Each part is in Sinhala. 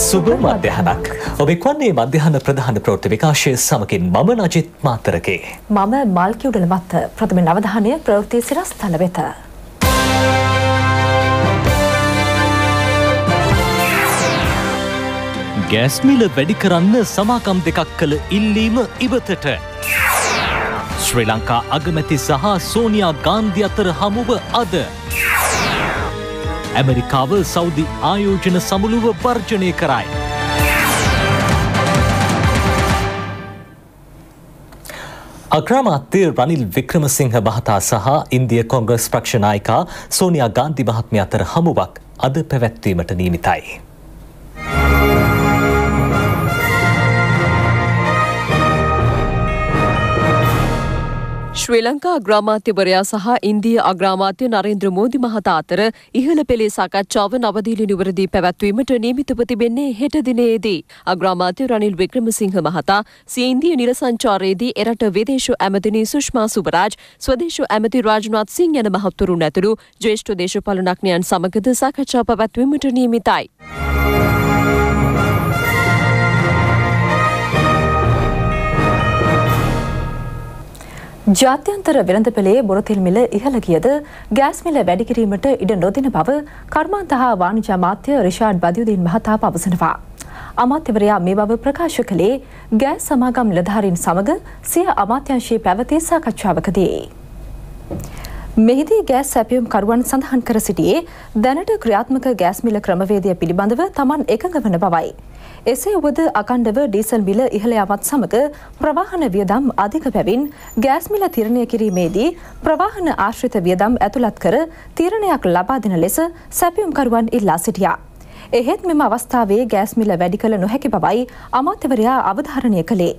සුබ මධ්‍යහනක් ඔබෙක් වන්නේ මධ්‍යහන ප්‍රධාන ප්‍රෘති විකාශය සමකින් මම නජිත් මාතරකේ. මම මල්කිවුඩල මත්ත ප්‍රථම නවධානය ප්‍රවෘතිය සිරස් තල වෙත. ගෑස්මිල වැඩි කරන්න සමාකම් දෙකක් කළ ඉල්ලීම ඉවතට. ශ්‍රී ලංකා අගමැති සහ සෝනියා ගාන්ධි අතර හමුව අද. ඇමරිකාව සෞදි ආයෝජන සමුළුව වර්ජනය කරයි. අග්‍රාමාත්‍ය රනිල් වික්‍රමසිංහ මහතා සහ ඉන්දිය කොංග්‍රස් ප්‍රක්ෂනායිකා සෝනියා ගාන්ධි මහත්මිය අතර හමුවක් අද පැවැත්වීමට නීමිතයි. ශ්‍රී ලංකා අග්‍රාමාත්‍යවරයා සහ ඉන්දිය අග්‍රාමාත්‍ය නරේන්ද්‍ර මෝදි මහතා අතර ඉහළ පෙළේ සාකච්ඡාව නවදීලි නුවරදී පැවැත්වීමට නියමිතව තිබෙන්නේ හෙට දිනයේදී. අග්‍රාමාත්‍ය රනිල් වික්‍රමසිංහ මහතා සීන්දිය නිල සංචාරයේදී එරට විදේශ ඇමතිනී සුෂ්මා සුබරාජ් ස්වදේශ ඇමති රාජ්නාත් සිං යන මහත්තුරුන් ඇතුළු ජ්‍යෙෂ්ඨ දේශපාලනඥයන් සමගද සාකච්ඡා පැවැත්වීමට නියමිතයි. ජාත්‍යන්තර වෙළඳපෙළේ බොරතෙල් මිල ඉහළ ගියද ගෑස් මිල වැඩි කිරීමට ඉඩ නොදෙන බව කර්මාන්ත හා වාණිජ අමාත්‍ය රිෂාඩ් බදියුදීන් මහතා පවසනවා. අමාත්‍යවරයා මේ බව ප්‍රකාශ කළේ ගෑස් සමාගම් නිලධාරීන් සමග සිය අමාත්‍යංශයේ පැවති සාකච්ඡාවකදී. මෙහිදී ගෑස් සැපියුම් කරුවන් සඳහන් කර සිටියේ දැනට ක්‍රියාත්මක ගෑස් මිල ක්‍රමවේදය පිළිබඳව තමන් එකඟ වන බවයි. එසේ වුවද අකණ්ඩව ඩීසල් මිල ඉහළ යමත් සමග ප්‍රවාහන වියදම් අධික පැවින් ගෑස් මිල තීරණය කිරීමේදී ප්‍රවාහන ආශ්‍රිත වියදම් ඇතුළත් කර තීරණයක් ලබා දෙන ලෙස සැපියුම්කරුවන් ඉල්ලා සිටියා. එහෙත් මෙම අවස්ථාවේ ගෑස් මිල වැඩි කළ නොහැකි බවයි අමාත්‍යවරයා අවධාරණය කළේ.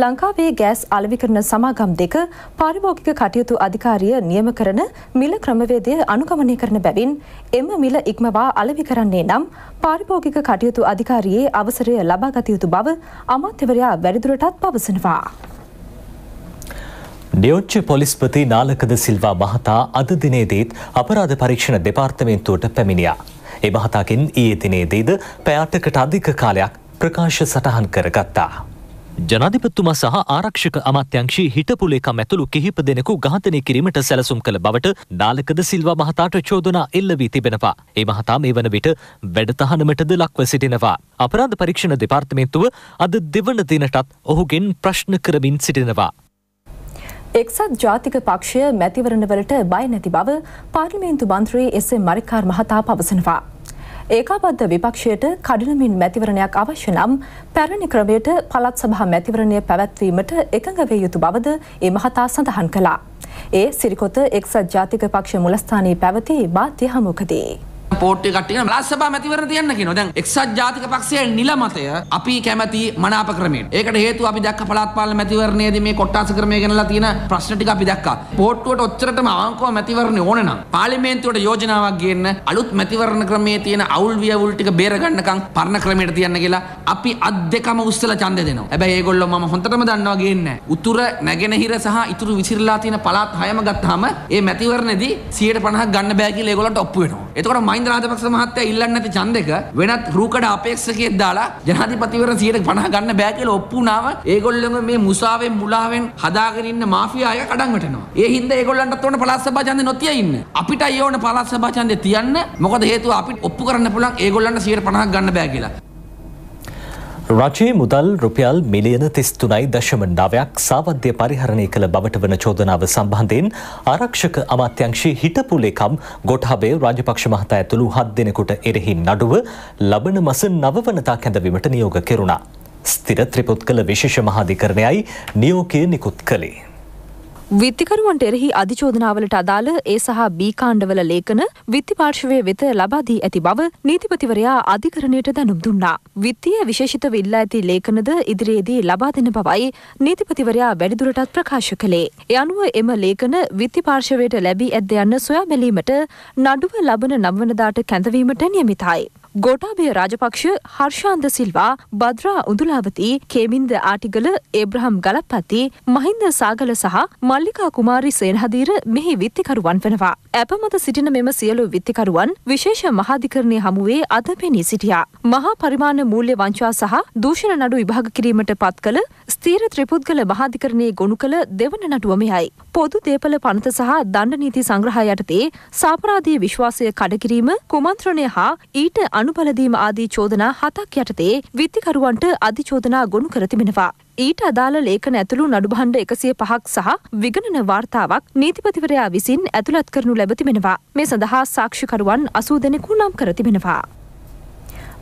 ලංකාවේ ගෑස් අලවිකරන සමාගම් දෙක පාරිභෝගික කටයුතු අධිකාරිය නියම කරන මිල ක්‍රමවේදය අනුගමනය කරන බැවින් එම මිල ඉක්මවා අලවි කරන්නේ නම් පාරිභෝගික කටයුතු අධිකාරියේ අවසරය ලබා ගත යුතු බව අමාත්‍යවරයා වැඩිදුරටත් පවසනවා. නියෝච්ච පොලිස්පති නාලකද සිල්වා මහතා අද දිනේදීත් අපරාධ පරීක්ෂණ දෙපාර්තමේන්තුවට පැමිණියා. එ මහතාකින් ඊයේ දිනේදීද පැ අටකට අධික කාලයක් ප්‍රකාශ සටහන් කරගත්තා. ජනාධිපත්තුමා සහ ආරක්ෂක අමාත්‍යංශී හිටපු ලේකම් ඇතුළු කිහිප දෙනෙකු ඝාතනය කිරීමට සැලසුම් කළ බවට නාලකද සිල්වා මහතාට චෝදනා එල්ල වී තිබෙනවා. ඒ මහතා මේ වන විට වැඩතහනමටද ලක්ව සිටිනවා. අපරාධ පරීක්ෂණ දෙපාර්තමේන්තුව අද දෙවන දිනටත් ඔහුගෙන් ප්‍රශ්න කරමින් සිටිනවා. එක්සත් ජාතික පක්ෂය මැතිවරණවලට බය නැති බව පාර්ලිමේන්තු මන්ත්‍රී එස්.එම්. මරිකාර් මහතා පවසනවා. ඒකාබද්ධ විපක්ෂයට කඩනමින් මැතිවරණයක් අවශ්‍ය නම් පැරණි ක්‍රමයට පළත් සභා මැතිවරණය පැවැත්වීමට එකඟ වේ යුතු බවද ඒ මහතා සඳහන් කළා. ඒ සිරිකොත එක්සත් ජාතික පක්ෂ මුලස්ථානයේ පැවති මාධ්‍ය හමුවකදී. පෝට් කට්ටිය ලස්සබා මැතිවරණ තියන්න කියනවා. දැන් එක්සත් ජාතික පක්ෂයේ නිල මතය අපි කැමැති මනාප ක්‍රමයට. ඒකට හේතුව අපි දැක්ක පළාත් පාලන මැතිවරණයේදී මේ කොට්ටාස ක්‍රමය ගැනලා තියෙන ප්‍රශ්න ටික අපි දැක්කා. පෝට්ටුවට ඔච්චරටම අවංකව මැතිවරණ ඕන නම් පාර්ලිමේන්තුවට යෝජනාවක් ගේන්න අලුත් මැතිවරණ ක්‍රමයේ තියෙන අවුල් වියවුල් ටික බේරගන්නකම් පරණ ක්‍රමයට තියන්න කියලා අපි අත් දෙකම උස්සලා ඡන්දය දෙනවා. හැබැයි ඒගොල්ලෝ මම හොඳටම දන්නවා ගේන්නේ නැහැ. උතුර නැගෙනහිර සහ ඉතුරු විසිරලා තියෙන පළාත් හයම ගත්තාම ඒ මැතිවරණේදී 150ක් ගන්න බෑ කියලා ඒගොල්ලන්ට ඔප්පු වෙනවා. එතකොට මයින් මහින්ද රාජපක්ෂ මහත්තයා ඉල්ලන්නේ නැති ඡන්දෙක වෙනත් රූකඩ අපේක්ෂකයෙක් දාලා ජනාධිපතිවරණ 150 ගන්න බෑ කියලා ඔප්පු වුණාම ඒගොල්ලෝ මේ මුසාවෙන් මුලාවෙන් හදාගෙන ඉන්න මාෆියා අය කඩන් වැටෙනවා. ඒ හින්දා ඒගොල්ලන්ටත් ඕන පළාත් සභා ඡන්දේ නොතිය ඉන්න. අපිටයි ඕන පළාත් සභා ඡන්දේ තියන්න. මොකද හේතුව අපිට ඔප්පු කරන්න පුළුවන් ඒගොල්ලන්ට 150ක් ගන්න බෑ කියලා. රජයේ මුදල් රුපියල් මිලියන තිස්තුනයි දශමණ්ඩාවයක් සාවද්‍ය පරිහරණය කළ බවට වන චෝදනාව සම්බන්ධයෙන් ආරක්ෂක අමාත්‍යංශයේ හිටපු ලේකම් ගොටහබේ රාජපක්ෂ මහතා ඇතුළු හත් දෙනෙකුට එරෙහි නඩුව ලබන මස නව වනතා කැඳවීමට නියෝග කෙරුණා. ස්ථිර ත්‍රිපුත්කල විශේෂ මහාධිකරණයයි නියෝගය නිකුත් කළේ. විත්තිකරුවන්ට එරෙහි අධිචෝදනාවලට අදාළ ඒ සහ බීකාණ්ඩවල ලේඛන විත්ති පාර්ශවය වෙත ලබා දී ඇති බව නීතිපතිවරයා අධිකරණයට දැනුම් දුන්නා. විත්තිය විශේෂිත විල්ලා ඇති ලේඛනද ඉදිරියේදී ලබා දෙන බවයි නීතිපතිවරයා වැඩිදුරටත් ප්‍රකාශ කළේ. ඒ අනුව එම ලේඛන විත්ති පාර්ශවයට ලැබී ඇද්ද යන්න සොයා බැලීමට නඩුව ලබන නවවනදාට කැඳවීමට නියමිතයි. ගෝටාබය රාජපක්ෂ හර්ෂාන්ද සිල්වා බද්‍රා උඳුලාවති කේමින්ද ආටිගල ඒබ්‍රහම් ගලප්පති මහින්ද සාගල සහ මල්ලිකා කුමාරි සේනහදීර මෙහි විත්තිකරුවන් වෙනවා. ඇපමත සිටින මෙම සියලු විත්තිකරුවන් විශේෂ මහාධිකරණය හමුවේ අද පෙනී සිටියා. මහා පරිමාණ මූල්‍ය වංචා සහ දූෂණ නඩු විභාග කිරීමට පත් කළ ස්ථීර ත්‍රිපුද්ගල මහාධිකරණයේ ගොුණු කළ දෙවන නටුවමයයි. පොදු දේපල පනත සහ දණ්ඩනීති සංග්‍රහ යටතේ සාපරාධී විශ්වාසය කඩකිරීම කුමන්ත්‍රණය හා ඊට අන අනුබලදීම ආදී චෝදනා හතක් යටතේ විත්තිකරුවන්ට අධිචෝදනා ගොනු කර තිබෙනවා. ඊට අදාළ ලේඛන ඇතුළු නඩුභණ්ඩ එකසිය පහක් සහ විගණන වාර්තාවක් නීතිපතිවරයා විසින් ඇතුළත් කරනු ලැබතිබෙනවා. මේ සඳහා සාක්ෂිකරුවන් අසූ දෙනෙකු නම් කර තිබෙනවා.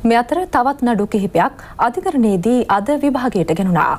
මෙ අතර තවත් නඩු කිහිපයක් අධිකරණයේදී අද විභාගයට ගෙනුණා.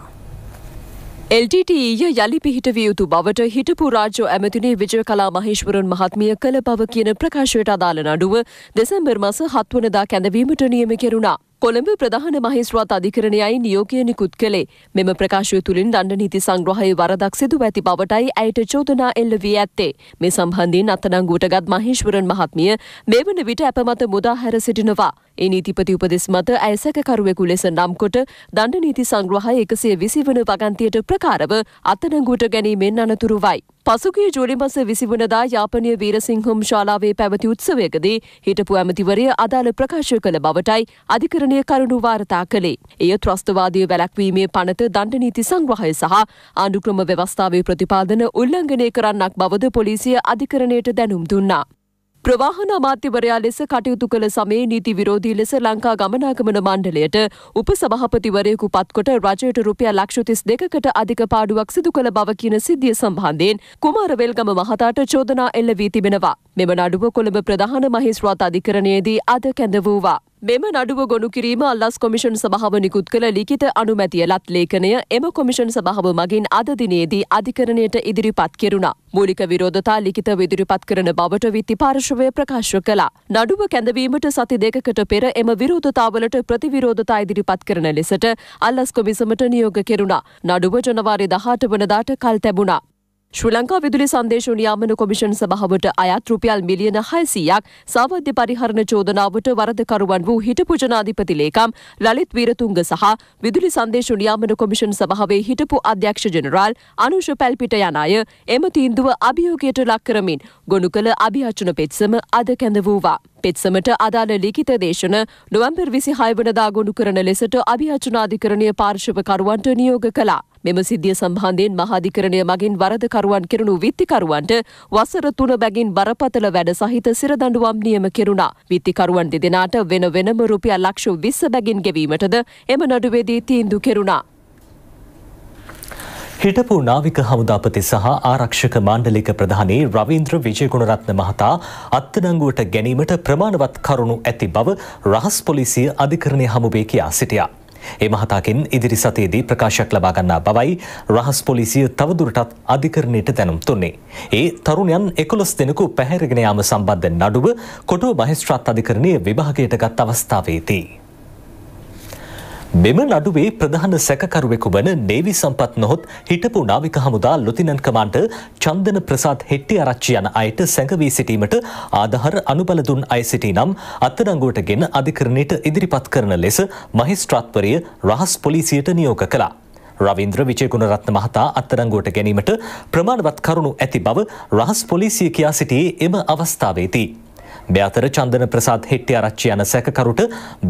එල්ටටඊය යළි පිහිටවිය යුතු බවට හිටපු රාජෝ ඇමතිනේ විජය කලා මහේශ්වරන් මහත්මිය කළ බව කියන ප්‍රකාශයට අදාළ නඩුව දෙසැම්බර් මස හත්වනදා කැඳවීමට නියම කෙරුණා. කොළඹ ප්‍රධාන මහිස්ත්‍රාත් අධිකරණයයි නියෝගය නිකුත් කළේ මෙම ප්‍රකාශය තුළින් දණ්ඩ නීති සංග්‍රහයේ වරදක් සිදු ඇති බවටයි ඇයට චෝදනා එල්ල වී ඇත්තේ. මේ සම්බන්ධයෙන් අත්අඩංගුවට ගත් මහේශ්වරන් මහත්මිය මේ වන විට අපමත මුදා හැර සිටිනවා. ඒ නීතිපති උපදෙස් මත ඇසකරුවෙකු ලෙස නම්කොට දණ්ඩ නීති සංග්‍රහය එකසේ විසිවන පගන්තියට ප්‍රකාරව අත්තනංගුවට ගැනීමෙන් අනතුරුවයි. පසුගේ ජූලි මස විසිවනදා යාපනය වීරසිංහම් ශාලාවේ පැවති උත්සවයකදී හිටපු ඇමතිවරය අදාළ ප්‍රකාශ කළ බවටයි අධිකරණය කරුණු වාර්තා කළේ. එය ත්‍රස්තවාදය වැලැක්වීමේ පනත දණ්ඩ නීති සංග්‍රහය සහ ආණ්ඩුක්‍රම ව්‍යවස්ථාවේ ප්‍රතිපාදන උල්ලංඝනය කරන්නක් බවද පොලිසිය අධිකරණයට දැනුම් දුන්නා. ප්‍රවාහන අමාත්‍යවරයා ලෙස කටයුතු කළ සමයේ නීති විරෝධී ලෙස ලංකා ගමනාගමන මණ්ඩලයට උපසභාපතිවරයෙකු පත්කොට රජයට රුපියල් ලක්ෂ තිස් දෙකකට අධික පාඩුවක් සිදු කළ බව කියන සිද්ධිය සම්බන්ධයෙන් කුමාරවේල්ගම මහතාට චෝදනා එල්ල වී තිබෙනවා. මෙම නඩුව කොළඹ ප්‍රධාන මහිස්ත්‍රාත් අධිකරණයේදී අද කැඳ වූවා. මෙම නඩුව ගොුණු කිරීම අල්ලස් කොමිෂන් සභාව නිකුත් කළ ලිකිත අනුමැතිය ලත් ලේඛනය එම කොමිෂන් සභාව මගින් අදදිනයේදී අධිකරණයට ඉදිරිපත් කෙරුණා. මූලික විරෝධතා ලිකිත විදිරිපත් කරන බවට විත්ති පාර්ශවය ප්‍රකාශ කළා. නඩුව කැඳවීමට සති දෙකකට පෙර එම විරෝධතාවලට ප්‍රතිවිරෝධතා ඉදිරිපත් කරන ලෙසට අල්ලස් කොමිසමට නියෝග කෙරුණා. නඩුව ජනවාරි දහට වනදාට කල් තැබුණා. ශ්‍රී ලංකා විදුලි සංදේශ නියාමන කොමිෂන් සභාවට අයත් රුපියල් මිලියන 600ක් සාවද්‍ය පරිහරණ චෝදනාවට වරදකරුවන් වූ හිටපු ජනාධිපති ලේකම් ලලිත් වීරතුංග සහ විදුලි සංදේශ නියාමන කොමිෂන් සභාවේ හිටපු අධ්‍යක්ෂ ජෙනරාල් අනුෂ පැල්පිට යන අය එම තීන්දුව අභියෝගයට ලක් කරමින් ගොනු කළ අභියාචන පෙත්සම අද කැඳ වූවා. පෙත්සමට අදාළ ලිඛිත දේශන නොවැම්බර් විසි හයවනදා ගොුණු කරන ලෙසට අභිහචනාධිකරණය පාර්ශවකරුවන්ට නියෝග කලා. මෙම සිද්ධිය සම්බන්ධයෙන් මහාධිකරණය මගින් වරදකරුවන් කෙරුණු විත්තිකරුවන්ට වසර තුන බැගින් බරපතල වැඩ සහිත සිරදඬුවම් නියම කෙරුණා. විත්තිකරුවන් දෙදෙනාට වෙන වෙනම රුපියල් ලක්ෂ 20 බැගින් ගෙවීමටද එම නඩුවේදී තීන්දුව කෙරුණා. හිටපු නාවික හමුදාපති සහ ආරක්ෂක මණ්ඩලික ප්‍රධානී රවීන්ද්‍ර විජයගුණරත්න මහතා අත්අඩංගුවට ගැනීමට ප්‍රමාණවත් කරුණු ඇති බව රහස් පොලිසිය අධිකරණය හමුවේ කියා සිටියා. ඒ මහතාකින් ඉදිරි සතියේදී ප්‍රකාශයක් ලබා ගන්නා බවයි රහස් පොලිසිය තවදුරටත් අධිකරණයට දැනුම් දුන්නේ. ඒ තරුණයන් 11 දෙනෙකු පැහැරගෙන යාම සම්බන්ධ නඩුව කොටුව මහේස්ත්‍රාත් අධිකරණයේ විභාගයට ගත් අවස්ථාවේදී මෙම නඩුවේ ප්‍රධාන සැකකරුවෙකු වන නේවි සම්පත් නොහොත් හිටපු නාවික හමුදා ලොතිනන් කමාන්ට චන්දන ප්‍රසාත් හෙට්ටි ආරච්චි යන අයට සැඟවී සිටීමට ආධාර අනුබල දුන් අය සිටී නම් අත්අඩංගුවටගෙන අධිකරණයට ඉදිරිපත් කරන ලෙස මහිස්ත්‍රාත්වරය රහස් පොලිසියට නියෝග කළා. රවින්ද්‍ර විජයගුණරත්න මහතා අත්අඩංගුවට ගැනීමට ප්‍රමාණවත් කරුණු ඇති බව රහස් පොලිසිය කියා සිටියේ එම අවස්ථාවේදී. මෙතර චන්දන ප්‍රසාත් හෙට්ටි ආරච්චි යන සැකකරුට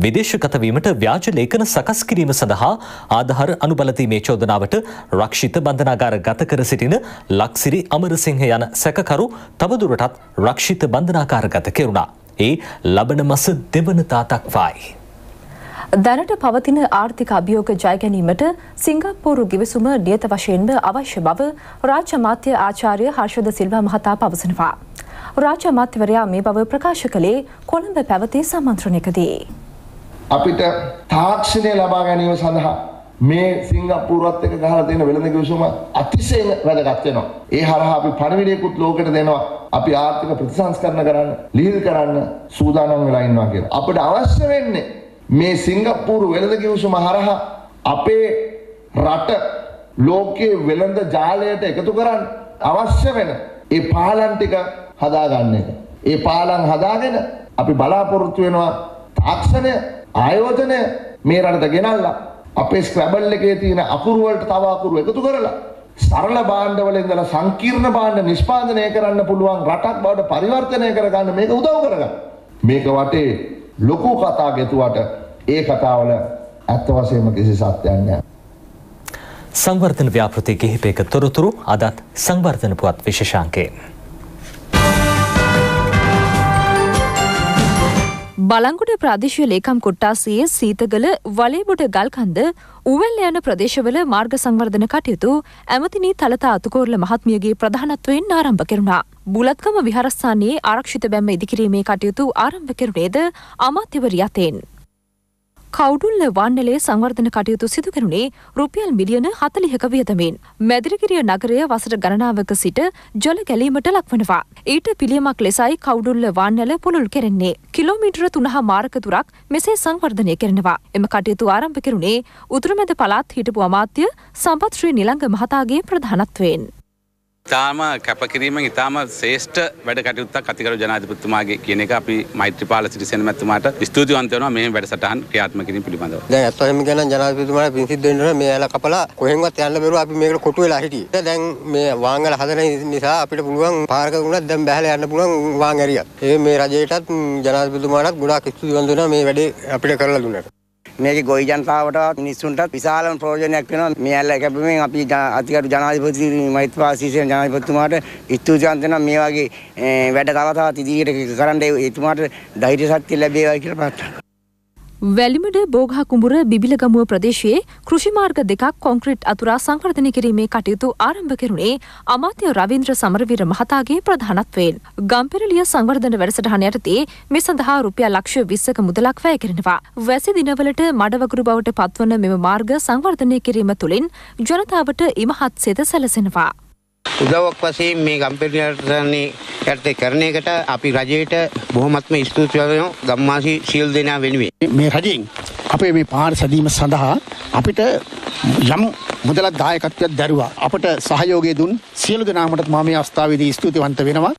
විදේශගත වීමට ව්‍යාජ ලේඛන සකස් කිරීම සඳහා ආධාර අනුබලතීමේ චෝදනාවට රක්ෂිත බන්ධනාගාර ගත කර සිටින ලක්සිරි අමරසිංහ යන සැකකරු තවදුරටත් රක්ෂිත බන්ධනාකාරගත කෙරුණා. ඒ ලබන මස දෙවන තාතක්වායි. දැනට පවතින ආර්ථික අභියෝග ජයගැනීමට සිංගප්පූරු ගිවිසුම නියත වශයෙන්ම අවශ්‍ය බව රාජ්‍ය මාත්‍ය ආචාර්ය හර්ෂද සිල්වා මහතා පවසනවා. රාජ්‍ය අමාත්‍යවරයා මේ බව ප්‍රකාශ කළේ කොළඹ පැවති සමන්ත්‍රණයකදී. අපිට තාක්ෂණය ලබා ගැනීම සඳහා මේ සිංගප්පූරුවත් එක ගහලා තියෙන වෙළඳ කිවිසුම අතිශයින් වැදගත් වෙනවා. ඒ හරහා අපි පණිවිඩයකුත් ලෝකෙට දෙනවා. අපි ආර්ථික ප්‍රතිසංස්කරණ කරන්න, ලිහිල් කරන්න සූදානම් වෙලා ඉන්නවා කියලා. අපිට අවශ්‍ය වෙන්නේ මේ සිංගප්පූරු වෙළඳ කිවිසුම හරහා අපේ රට ලෝකයේ වෙළඳ ජාලයට එකතු කරන්න අවශ්‍ය වෙන ඒ පාලන් ටික හදාගන්න එක. ඒ පාලම් හදාගෙන අපි බලාපොරොත්තු වෙනවා තාක්ෂණය ආයෝජනය මේ රටට ගෙනල්ලා අපේ ස්ක්‍රැබල් එකේ තියෙන අකුරු වලට තව අකුරු එකතු කරලා සරල භාණ්ඩවල ඉඳලා සංකීර්ණ භාණ්ඩ නිෂ්පාදනය කරන්න පුළුවන් රටක් බවට පරිවර්තනය කරගන්න මේක උදව් කරගන්න. මේක වටේ ලොකු කතා ගෙතුවට ඒ කතාවල ඇත්ත වශයෙන්ම කිසි සත්‍යයක් නැහැ. සංවර්ධන ව්‍යාපෘති කිහිපයක තොරතුරු අදත් සංවර්ධන පුවත් විශේෂාංකයෙන් බලංගුඩ ප්‍රාදේශීය ලේකම් කොට්ටාසයේ සීතගල වලේබොට ගල්කන්ද උවැල්ල යන ප්‍රදේශවල මාර්ග සංවර්ධන කටයුතු ඇමතිනී තලතා අතුකෝරල මහත්මියගේ ප්‍රධානත්වයෙන් ආරම්භ කෙරුණා. බුලත්කම විහාරස්ථානයේ ආරක්ෂිත බැම්ම ඉදිකිරීමේ කටයුතු ආරම්භ කෙරුණේද අමාත්‍යවරියතෙන්. කවුඩුල්ල වන්නලේ සංවර්ධන කටයුතු සිදු කෙරුණේ රුපියල් මිලියන හතලිහක වියදමින්. මැදිරිගිරිය නගරය වසට ගණනාවක සිට ජොල ගැලීමට ලක්වනවා. ඊට පිළියමක් ලෙසයි කවුඩුල්ල වන්නල පුළුල් කෙරෙන්නේ. කිලෝමීටර තුනහා මාර්කතුරක් මෙසේ සංවර්ධනය කෙරෙනවා. එම කටයුතු ආරම්භ කෙරුණේ උතුරමැද පළාත් හිටපු අමාත්‍ය සම්පත්ශ්‍රී නිලංග මහතාගේ ප්‍රධානත්වයෙන්. තාම කැපකිරීම ඉතාම ශේෂ්ඨ වැඩ කටයුත්තක් අතිකරු ජනාධිපතිතුමාගේ කියන එක අපි මෛත්‍රපාල සිරිසෙන මැතිතුමාට ස්තුතිවන්ත වෙනවා මේ වැඩසටහන් ක්‍රියාත්මක කිරීම පිළිබඳව. දැන් අත්වැහිම ගැන ජනාධිපතිතුමාට පින් සිද්ධ වෙන්න ඕන මේ ඇල කපලා කොහෙන්වත් යන්න බැරුව අපි මේකට කොටු වෙලා හිටියේ. දැන් මේ වාංගල හදන නිසා අපිට පුළුවන් පාරක වුණත් දැන් බැහැලා යන්න පුළුවන් වාංග ඇරියක්. ඒ මේ රජයටත් ජනාධිපතිතුමාටත් ගොඩාක් ස්තුතිවන්ත වෙනවා මේ වැඩේ අපිට කරලා දුන්නට. මේක ගොවි ජනතාවට මිනිස්සුන්ටත් විශාලම ප්‍රයෝජනයක් වෙනවා. මේ ඇල්ල කැපීමෙන් අපි අතිගරු ජනාධිපති මෛත්‍රපා සීසේන ජනාධිපතිතුමාට ස්තුතිවන්ත වෙනවා මේ වගේ වැඩ තව තවත් ඉදිරියට කරන්න එතුමාට ධෛර්ය ශක්තිය ලැබේවා කියලා ප්‍රාර්ථනා වැලිමඩ බෝගහ කුඹුර බිබිලගමුව ප්‍රදේශයේ කෘෂිමාර්ග දෙකක් කොන්ක්‍රීට් අතුරා සංවර්ධනය කිරීමේ කටයුතු ආරම්භ කෙරුණේ අමාත්‍ය රවීන්ද්‍ර සමරවීර මහතාගේ ප්‍රධානත්වයෙන්. ගම්පෙරලිය සංවර්ධන වැඩසටහන යටතේ මේ සඳහා රුපියල් ලක්ෂ 20ක මුදලක් වැය කරනවා. වැසි දිනවලට මඩවගුරු බවට පත්වන මෙම මාර්ග සංවර්ධනය කිරීම තුළින් ජනතාවට ඉමහත් සෙත සැලසෙනවා. උදවක් වශයෙන් මේ ගම්පිරියටසන්නේ යටතේ කරන එකට අපි රජයට බොහොමත්ම ස්තුති වෙනවා ගම්මාසි සියලු දෙනා වෙනුවෙන් මේ රජෙන් අපේ මේ පාර සැදීම සඳහා අපිට යම් මුදලක් දායකත්වයක් දැරුවා අපට සහයෝගය දුන් සියලු දෙනාමටත් මා මේ අවස්ථාවේදී ස්තුතිවන්ත වෙනවා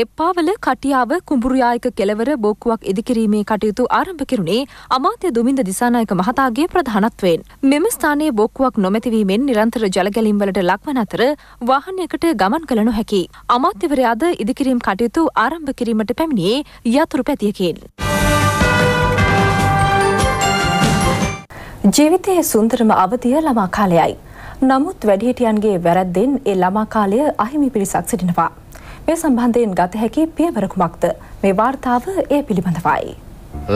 එප්පාවල කටියාව කුඹුරුයායක කෙලවර බොක්කුවක් ඉදිකිරීමේ කටයුතු ආරම්භ කෙරුණේ අමාත්‍ය දුමින්ද දිසානායක මහතාගේ ප්‍රධානත්වයෙන්. මෙම ස්ථානයේ බොක්කුවක් නොමැතිවීමෙන් නිරන්තර ජලගැලීම් වලට ලක්වන අතර වාහනයකට ගමන් කළ නොහැකි. අමාත්‍යවරයාද ඉදිකිරීම් කටයුතු ආරම්භ කිරීමට පැමිණියේ යතුරු පැතියකින්. ජීවිතයේ සුන්දරම අවධිය ළමා කාලයයි. නමුත් වැඩිහිටියන්ගේ වැරැද්දෙන් ඒ ළමා කාලය අහිමි පිරිසක් සිටිනවා. මේ සම්බන්ධයෙන් ගත හැකි පියවරකුමක්ද මේ වාර්තාව ඒ පිළිබඳවයි.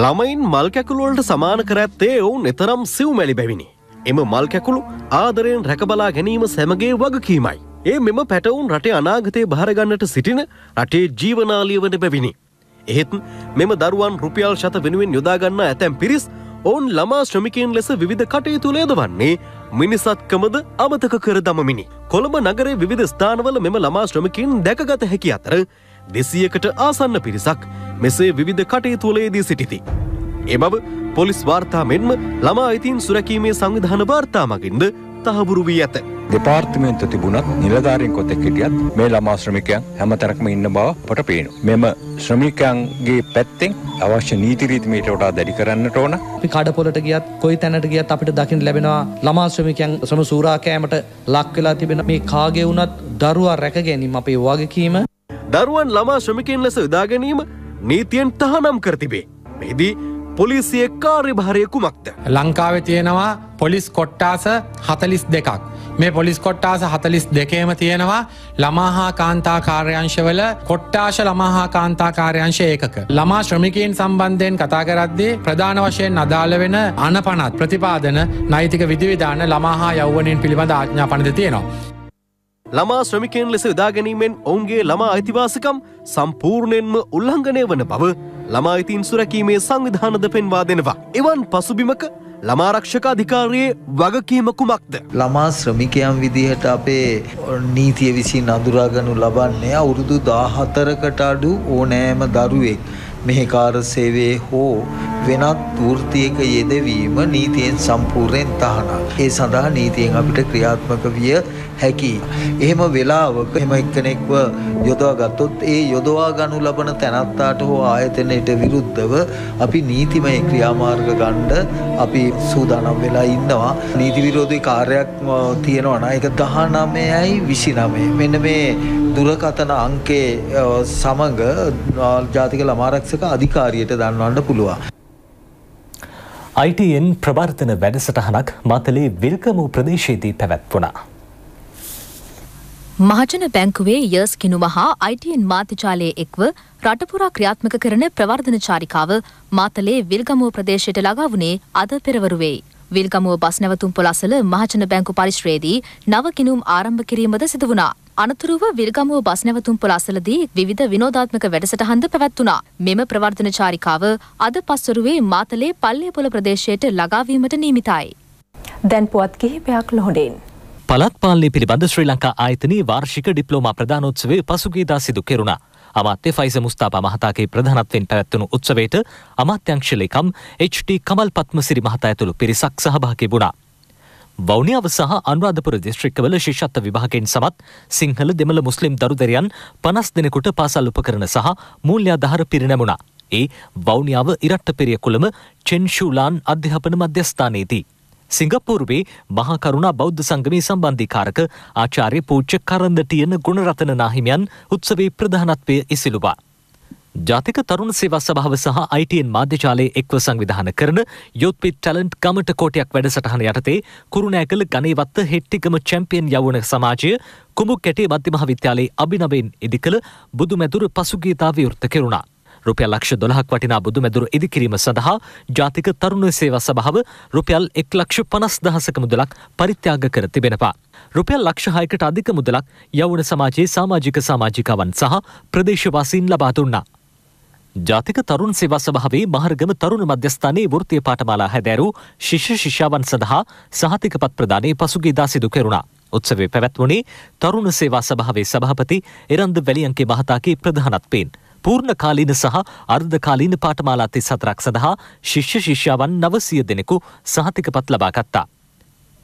ළමයින් මල්කැකුළුවලට සමාන කර ඇත්තේ ඔවුන් එතරම් සිව් මැලි බැවිනි. එම මල්කැකුළු ආදරයෙන් රැකබලා ගැනීම සැමගේ වගකීමයි. ඒ මෙම පැටවුන් රටේ අනාගතය භාරගන්නට සිටින රටේ ජීවනාලිය වන බැවිනි. එහෙත් මෙම දරුවන් රුපියල් ශත වෙනුවෙන් යොදාගන්න ඇතැම් පිරිස් ඔවුන් ළමා ශ්‍රමිකයන් ලෙස විධ කටයුතු ලේද වන්නේ මිනිසත්කමද අමතක කර දමමිනි. කොළඹ නගරේ විවිධ ස්ථානවල මෙම ළමා ශ්‍රමිකින් දැකගත හැකි අතර දෙසියකට ආසන්න පිරිසක් මෙසේ විවිධ කටයුතුවලයේදී සිටිති. එබව පොලිස් වාර්තා මෙන්ම ළමා අයිතින් සුරැකීමේ සංවිධාන වාර්තා මගින්ද තහවුරු වී ඇත. දෙපාර්තිමේන්තු තිබුණත් නිලධාරීන් කොතෙක් හිටියත් මේ ළමා ශ්‍රමිකයන් හැමතරක්ම ඉන්න බව අපට පේනවා. මෙම ශ්‍රමිකයන්ගේ පැත්තෙන් අවශ්‍ය නීති රීති මීට වඩා දැඩි කරන්නට ඕන. අපි කඩපොලට ගියත් කොයි තැනට ගියත් අපිට දකින්න ලැබෙනවා ළමා ශ්‍රමිකයන් ශ්‍රම සූරා කෑමට ලක් වෙලා තිබෙන මේ කාගේ වුණත් දරුවා රැක ගැනීම අපේ වගකීම. දරුවන් ළමා ශ්‍රමිකයන් ලෙස යොදා ගැනීම නීතියෙන් තහනම් කර තිබේ. මෙහිදී පොලිසිය කාර්යභාරය කුමක්ද. ලංකාවේ තියෙනවා පොලිස් කොට්ටාස හතලිස් දෙකක්. මේ පොලිස් කොට්ටාස හතලිස් දෙකේම තියෙනවා ළමාහා කාන්තා කාර්යංශවල කොට්ටාශ ළමහා කාන්තා කාර්යංශ ඒකක. ළමා ශ්‍රමිකීන් සම්බන්ධයෙන් කතා කරද්දේ ප්‍රධාන වශයෙන් අදාළ වෙන අන පනත් ප්‍රතිපාදන නෛතික විදිවිධාන ළමාහා යව්වනින් පිළිබඳ ආඥා පනද තියෙනවා. ළමා ශ්‍රමිකයෙන් ලෙස යොදාගැනීමෙන් ඔවුන්ගේ ළමා අයිතිවාසකම් සම්පූර්ණයෙන්ම උල්ලංඝනය වන බව ළමායිතින් සුරැකීමේ සංවිධානද පෙන්වා දෙනවා. එවන් පසුබිමක ළමාරක්ෂක අධිකාරයේ වගකීම කුමක්ද. ළමා ශ්‍රමිකයම් විදිහට අපේ නීතිය විසින් අඳුරාගනු ලබන්නේ අවුරුදු දාහතරකට අඩු ඕනෑම දරුවෙක්. මෙහෙකාර සේවයේ හෝ වෙනත් වෘත්තියක යෙදවීම නීතියෙන් සම්පූර්ණයෙන් තහනම්. ඒ සඳහා නීතියෙන් අපිට ක්‍රියාත්මක විය හැකි. එහෙම වෙලාවක එහෙම එක්කෙනෙක්ව යොදවා ගත්තොත් ඒ යොදවා ගනු ලබන තැනත්තාට හෝ ආයතනයට විරුද්ධව අපි නීතිමය ක්‍රියාමාර්ග ගණ්ඩ අපි සූදානම් වෙලා ඉන්නවා. නීති විරෝධී කාර්යක් තියෙනවා නම් ඒක 19යි 29. මෙන්න මේ දුරකථන අංකේ සමඟ ජාතික ළමාරක්ෂක අධිකාරියට දන්වන්න පුළුවන්. ITN ප්‍රවර්තන වැඩසටහනක් මතලේ විල්කමූ ප්‍රදේශයේදී පැවැත්වුණා. මහජන බැංකුවේ යර්ස් කිනුව හා ITN මාත්‍යජාලයේ එක්ව රටපුරා ක්‍රියාත්මක කරන ප්‍රවර්ධන චාරිකාව මාතලේ විල්ගමුව ප්‍රදේශයට ළඟා වුණේ අද පෙරවරුවෙයි. විල්ගමුව බස් නැවතුම් පොලසල මහජන බැංකු පරිශ්‍රයේදී නව කිනුම් ආරම්භ කිරීමද සිදු වුණා. අනතුරුව විල්ගමුව බස් නැවතුම් පොලසලදී විවිධ විනෝධාත්මක වැඩසටහන්ද පැවැත්වුණා. මෙම ප්‍රවර්ධන චාරිකාව අද පස්වරුවේ මාතලේ පල්ලේපොළ ප්‍රදේශයට ලගාවීමට නීමිතයි. දැන් පුවත් කිහිපයක් ලොහොඩෙන්. පළත් පාලනය පිළිබඳ ශ්‍රී ලංකා ආයතනයේ වාර්ෂික ඩිප්ලෝමා ප්‍රධානෝත්සවය පසුගේදා සිදු කෙරුණා. අමාත්‍ය ෆයිස මුස්තාපා මහතාගේ ප්‍රධානත්වයෙන් පැවැත්වුණු උත්සවයට අමාත්‍යංශ ලේකම් එච්.ටී. කමල් පත්මසිරි මහතා ඇතුළු පිරිසක් සහභාගී වුණා. වෞනියාව සහ අනුරාධපුර දිස්ත්‍රික්කවල ශිෂත්ව විභාගයෙන් සමත් සිංහල දෙමළ මුස්ලිම් දරුදරයන් පනස් දෙනෙකුට පාසල් උපකරන සහ මූල්‍යාධාර පිරිනැමුණා. ඒ වෞනියාව ඉරට්ටපෙරිය කුළම චෙන්ෂූලාන් අධ්‍යාපන මධ්‍යස්ථානයේදී. සිංගප්පූරුවේ මහාකරුණා බෞද්ධ සංගමී සම්බන්ධීකාරක ආචාර්ය පූච්ච කරන්දටියන ගුණරතන නාහිමියන් උත්සවේ ප්‍රධානත්වය ඉසිලුවා. ජාතික තරුණ සේවා සභාව සහ අයිටන් මාධ්‍යජාලයේ එක්ව සංවිධාන කරන යොත්පිත් ටැලන්ට් කමට කෝටයක් වැඩසටහන යටතේ කුරුණෑකළ ගනේවත්ත හෙට්ටිකම චැම්පියන් යවුණ සමාජය කුමු කැටේ මධ්‍යමහාවිද්‍යාලයේ අභිනවෙන් ඉදිකළ බුදුමැදුර පසුගීතාව විවෘත කෙරුණා. රුපියල් ලක්ෂ දොළහක් වටිනා බුදුමැදුර ඉදිකිරීම සඳහා ජාතික තරුණ සේවා සභාව රුපියල් එක් ලක්ෂ පනස් දහසක මුදලක් පරිත්‍යාග කර තිබෙනවා. රුපියල් ලක්ෂ හයකට අධික මුදලක් යවුණ සමාජයේ සාමාජික සාමාජිකවන් සහ ප්‍රදේශවාසීන් ලබා දුන්නා. ජාතික තරුන් සේවා සභාවේ මහරගම තරුණ මධ්‍යස්ථානයේ වෘත්තීය පාඨමාලා හැදෑරු ශිෂ්‍ය ශිෂ්‍යාවන් සඳහා සහතිකපත් ප්‍රදානය පසුගියදා සිදු කෙරුණා. උත්සවයේ පැවැත්වුණේ තරුණ සේවා සභාවේ සභාපති එරන්ද වැලියන්ගේ මහතාගේ ප්‍රධානත්වයෙන්. පූර්ණ කාලීන සහ අර්ධ කාලීන පාඨමාලා 34ක් සඳහා ශිෂ්‍ය ශිෂ්‍යාවන් 900 දෙනෙකු සහතිකපත් ලබා ගත්තා.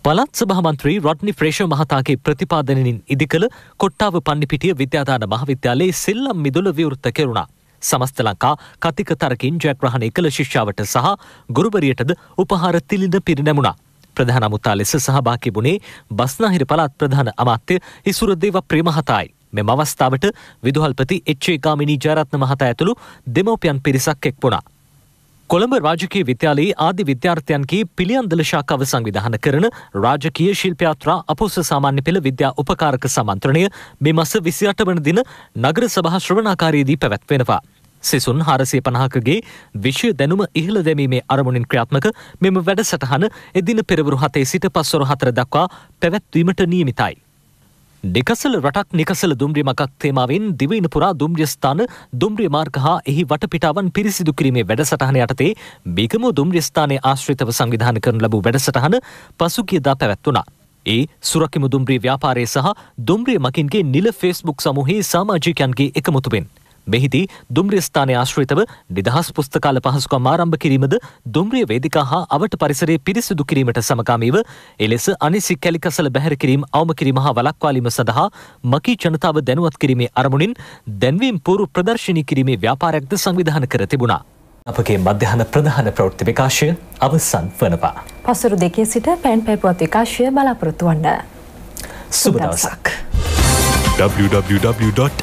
පළත් සභාමන්ත්‍රී රොඩ්නි ෆ්‍රේෂ මහතාගේ ප්‍රතිපාදනනින් ඉදිකළ කොට්ටාව පන්නිපිටිය විද්‍යාදාන මහවිද්‍යාලයේ සෙල්ලම් මිදුල විවෘත කෙරුණා. සමස්ත ලංකා කතික තරකින් ජයග්‍රහණය කළ ශිෂ්‍යාවට සහ ගුරුවරියටද උපහාර තිලිඳ පිරිනැමුණා. ප්‍රධාන අමුතා ලෙස සහභාකි වුණේ බස්නාහිර පළාත් ප්‍රධාන අමාත්‍ය ඉසුරදේව ප්‍රේමහතායි. මෙම අවස්ථාවට විදුහල්පති එච්චේ ගාමිණී ජයරත්න මහතා ඇතුළු දෙමවපියන් පිරිසක් එක් වුණා. කොළඹ රාජකීය විද්‍යාලයේ ආදි විද්‍යාර්ථයන්ගේ පිළියන්දල ශාඛාව සංවිධාන කරන රාජකීය ශිල්පයාත්‍රා අපොස සාමාන්‍ය පෙළ විද්‍යා උපකාරක සමන්ත්‍රණය මේ මස 28 වන දින නගර සභා ශ්‍රවණාකාරයේදී පැවැත්වෙනවා. සෙසුන් හරසය පණහකගේ විශ්ය දැනුම ඉහළ දැමීමේ අරමුණින් ක්‍රියාත්මක මෙම වැඩසටහන එදින පෙරවරු හතේ සිට පස්වර හතර දක්වා පැවැත්වීමට නියමිතයි. නිකසල රටක් නිකසල දුම්රිය මකක් තේමාවෙන් දිවයින පුරා දුම්රිය ස්ථාන දුම්රිය මාර්ග හා එහි වටපිටාවන් පිරිසිදු කිරීමේ වැඩසටහන යටතේ බිගම දුම්රිය ස්ථානයේ ආශ්‍රිතව සංවිධාන කරන ලැබූ වැඩසටහන පසුගියදා පැවැත්වුණා. ඒ සුරකිම දුම්රිය ව්‍යාපාරය සහ දුම්රිය මකින්ගේ නිල ෆෙස්බුක් සමූහයේ සාමාජිකයන්ගේ එකමුතුබෙන්. මෙහිදී දුම්රිය ස්ථානය ආශ්‍රිතව නිදහස් පුස්තකාල පහසුකම් ආරම්භ කිරීමද දුම්රිය වේදිකා හා අවට පරිසරයේ පිරිසිදු කිරීමට සමගාමීව එලෙස අනිසි කැලිකසල බැහැර කිරීම අවම කිරීම හා වළක්වාලීම සඳහා මකී ජනතාව දැනුවත් කිරීමේ අරමුණින් දැන්වීම් පූරු ප්‍රදර්ශනී කිරීමේ ව්‍යාපාරයක්ද සංවිධාන කර තිබුණා. අපගේ මධ්‍යහන ප්‍රධාන ප්‍රවෘත්ති විකාශය අවසන් වනවා. පසුරු දෙකේ සිට පැන් පැපුවත් විකාශය බලාපොරොත්තු වන්න. සුබ දවසක්. www.ipnnews.lk.